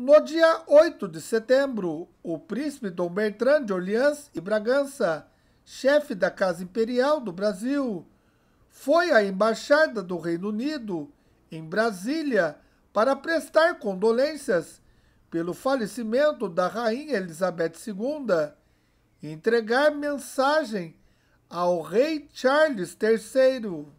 No dia 8 de setembro, o príncipe Dom Bertrand de Orleans e Bragança, chefe da Casa Imperial do Brasil, foi à Embaixada do Reino Unido, em Brasília, para prestar condolências pelo falecimento da Rainha Elizabeth II e entregar mensagem ao Rei Charles III.